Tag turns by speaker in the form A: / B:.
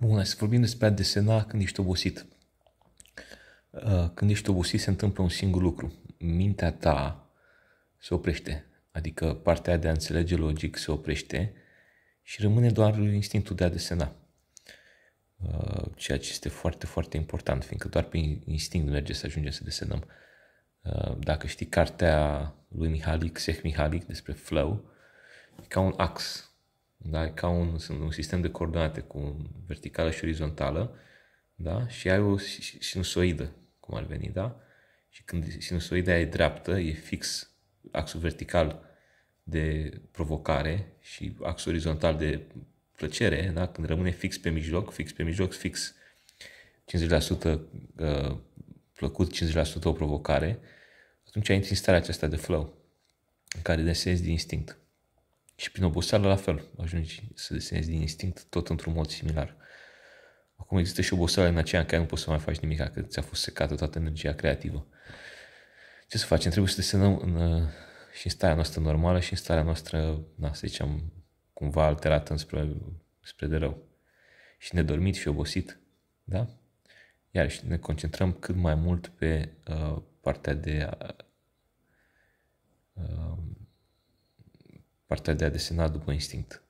A: Bun, să vorbim despre a desena când ești obosit. Uh, când ești obosit se întâmplă un singur lucru. Mintea ta se oprește, adică partea de a înțelege logic se oprește și rămâne doar instinctul de a desena. Uh, ceea ce este foarte, foarte important, fiindcă doar prin instinct merge să ajungem să desenăm. Uh, dacă știi cartea lui Mihalic, Seh Mihalic despre flow, e ca un ax da? ca un, un sistem de coordonate cu verticală și orizontală, da? și ai o sinusoidă, cum ar veni, da? și când sinusoida e dreaptă, e fix axul vertical de provocare și axul orizontal de plăcere, da? când rămâne fix pe mijloc, fix pe mijloc, fix 50% uh, plăcut, 50% o provocare, atunci ai în starea aceasta de flow, în care desezi din instinct. Și prin oboseală la fel, ajungi să desenezi din instinct tot într-un mod similar. Acum există și oboseală în aceea în care nu poți să mai faci nimic, că ți-a fost secată toată energia creativă. Ce să facem? Trebuie să desenăm în, uh, și în starea noastră normală și în starea noastră, na, să zicem, cumva alterată înspre, spre de rău. Și nedormit și obosit, da? Iar și ne concentrăm cât mai mult pe uh, partea de Parte da ideia desse nada do instinto.